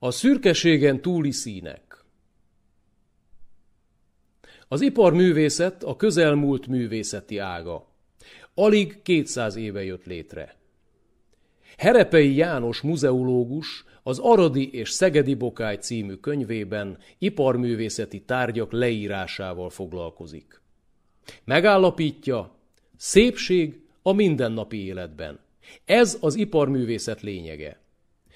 A szürkeségen túli színek Az iparművészet a közelmúlt művészeti ága. Alig 200 éve jött létre. Herepei János muzeológus az Aradi és Szegedi Bokály című könyvében iparművészeti tárgyak leírásával foglalkozik. Megállapítja, szépség a mindennapi életben. Ez az iparművészet lényege.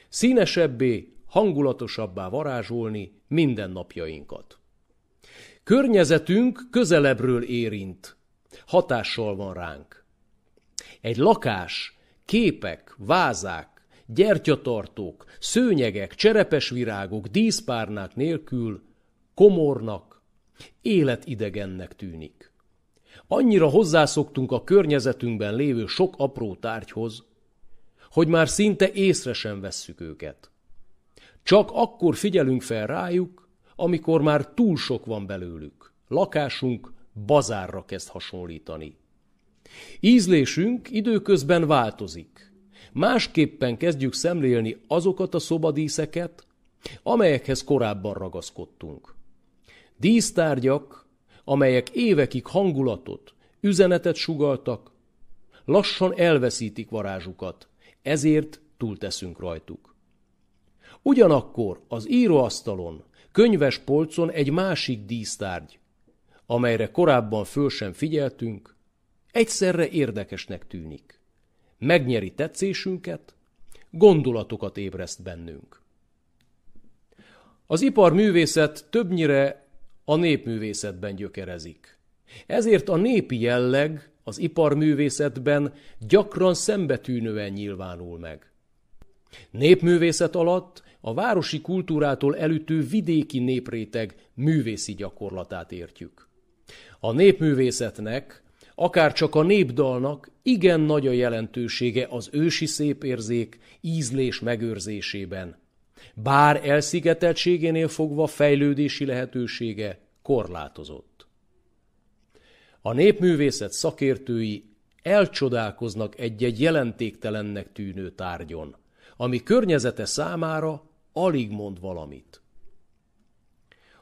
Színesebbé, hangulatosabbá varázsolni mindennapjainkat. Környezetünk közelebbről érint, hatással van ránk. Egy lakás, képek, vázák, gyertyatartók, szőnyegek, cserepes virágok, díszpárnák nélkül komornak, életidegennek tűnik. Annyira hozzászoktunk a környezetünkben lévő sok apró tárgyhoz, hogy már szinte észre sem vesszük őket. Csak akkor figyelünk fel rájuk, amikor már túl sok van belőlük. Lakásunk bazárra kezd hasonlítani. Ízlésünk időközben változik. Másképpen kezdjük szemlélni azokat a szobadíszeket, amelyekhez korábban ragaszkodtunk. Dísztárgyak, amelyek évekig hangulatot, üzenetet sugaltak, lassan elveszítik varázsukat, ezért túlteszünk rajtuk. Ugyanakkor az íróasztalon, könyves polcon egy másik dísztárgy, amelyre korábban föl sem figyeltünk, egyszerre érdekesnek tűnik. Megnyeri tetszésünket, gondolatokat ébreszt bennünk. Az iparművészet többnyire a népművészetben gyökerezik. Ezért a népi jelleg az iparművészetben gyakran szembetűnően nyilvánul meg. Népművészet alatt a városi kultúrától elütő vidéki népréteg művészi gyakorlatát értjük. A népművészetnek, akár csak a népdalnak igen nagy a jelentősége az ősi szépérzék ízlés megőrzésében, bár elszigeteltségénél fogva fejlődési lehetősége korlátozott. A népművészet szakértői elcsodálkoznak egy-egy jelentéktelennek tűnő tárgyon, ami környezete számára alig mond valamit.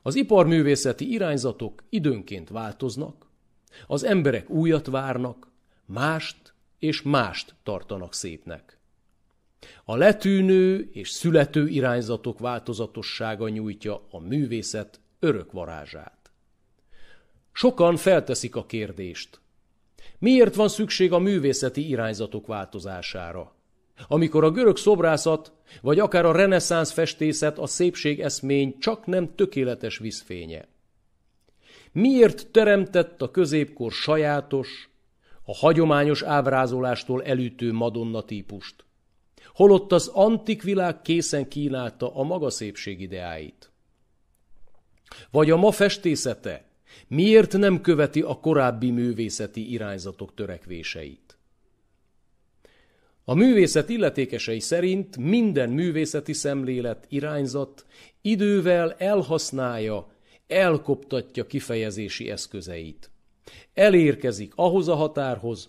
Az iparművészeti irányzatok időnként változnak, az emberek újat várnak, mást és mást tartanak szépnek. A letűnő és születő irányzatok változatossága nyújtja a művészet örök varázsát. Sokan felteszik a kérdést. Miért van szükség a művészeti irányzatok változására? Amikor a görög szobrászat, vagy akár a reneszánsz festészet a szépség eszmény csak nem tökéletes vízfénye. Miért teremtett a középkor sajátos, a hagyományos ábrázolástól elütő Madonna típust? Holott az antik világ készen kínálta a maga szépség ideáit. Vagy a ma festészete miért nem követi a korábbi művészeti irányzatok törekvéseit? A művészet illetékesei szerint minden művészeti szemlélet, irányzat idővel elhasználja, elkoptatja kifejezési eszközeit. Elérkezik ahhoz a határhoz,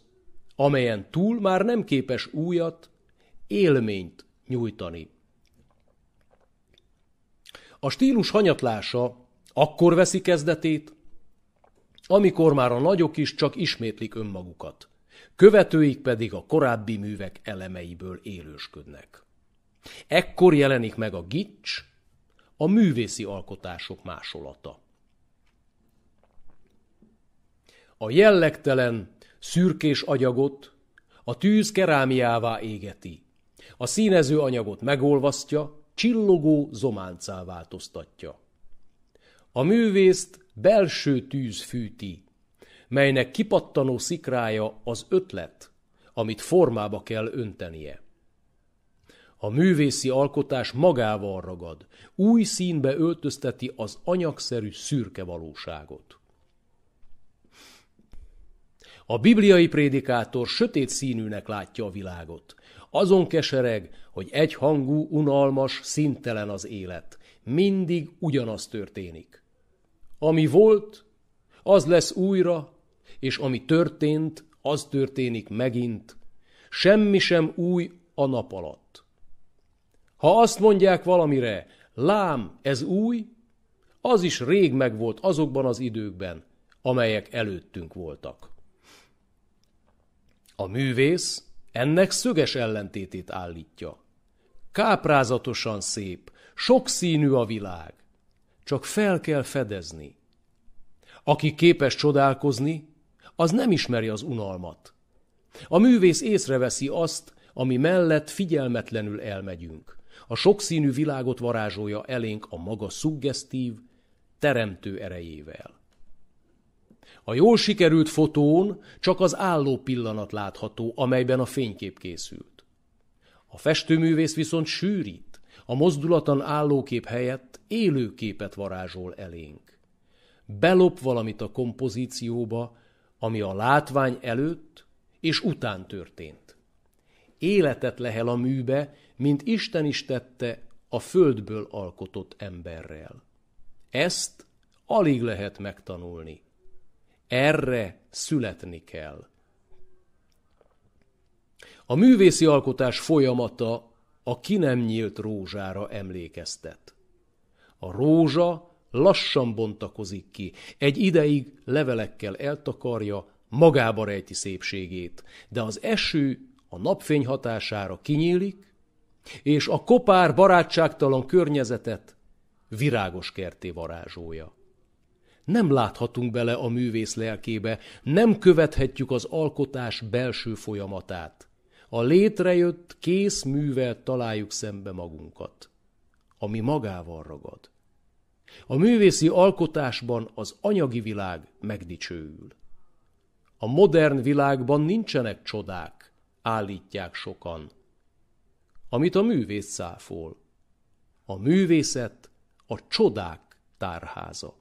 amelyen túl már nem képes újat, élményt nyújtani. A stílus hanyatlása akkor veszi kezdetét, amikor már a nagyok is csak ismétlik önmagukat követőik pedig a korábbi művek elemeiből élősködnek. Ekkor jelenik meg a gics, a művészi alkotások másolata. A jellegtelen, szürkés agyagot a tűz kerámiává égeti, a színező anyagot megolvasztja, csillogó zománcá változtatja. A művészt belső tűz fűti, melynek kipattanó szikrája az ötlet, amit formába kell öntenie. A művészi alkotás magával ragad, új színbe öltözteti az anyagszerű szürke valóságot. A bibliai prédikátor sötét színűnek látja a világot. Azon kesereg, hogy egyhangú, unalmas, szintelen az élet. Mindig ugyanaz történik. Ami volt, az lesz újra, és ami történt, az történik megint. Semmi sem új a nap alatt. Ha azt mondják valamire, lám, ez új, az is rég megvolt azokban az időkben, amelyek előttünk voltak. A művész ennek szöges ellentétét állítja. Káprázatosan szép, sokszínű a világ, csak fel kell fedezni. Aki képes csodálkozni, az nem ismeri az unalmat. A művész észreveszi azt, ami mellett figyelmetlenül elmegyünk. A sokszínű világot varázsolja elénk a maga szuggesztív, teremtő erejével. A jól sikerült fotón csak az álló pillanat látható, amelyben a fénykép készült. A festőművész viszont sűrít, a mozdulatan állókép helyett élő képet varázsol elénk. Belop valamit a kompozícióba, ami a látvány előtt és után történt. Életet lehel a műbe, mint Isten is tette a földből alkotott emberrel. Ezt alig lehet megtanulni. Erre születni kell. A művészi alkotás folyamata a ki nem nyílt rózsára emlékeztet. A rózsa lassan bontakozik ki, egy ideig levelekkel eltakarja, magába rejti szépségét, de az eső a napfény hatására kinyílik, és a kopár barátságtalan környezetet virágos kerté varázsolja. Nem láthatunk bele a művész lelkébe, nem követhetjük az alkotás belső folyamatát. A létrejött, kész művel találjuk szembe magunkat, ami magával ragad. A művészi alkotásban az anyagi világ megdicsőül. A modern világban nincsenek csodák, állítják sokan. Amit a művész száfol. A művészet a csodák tárháza.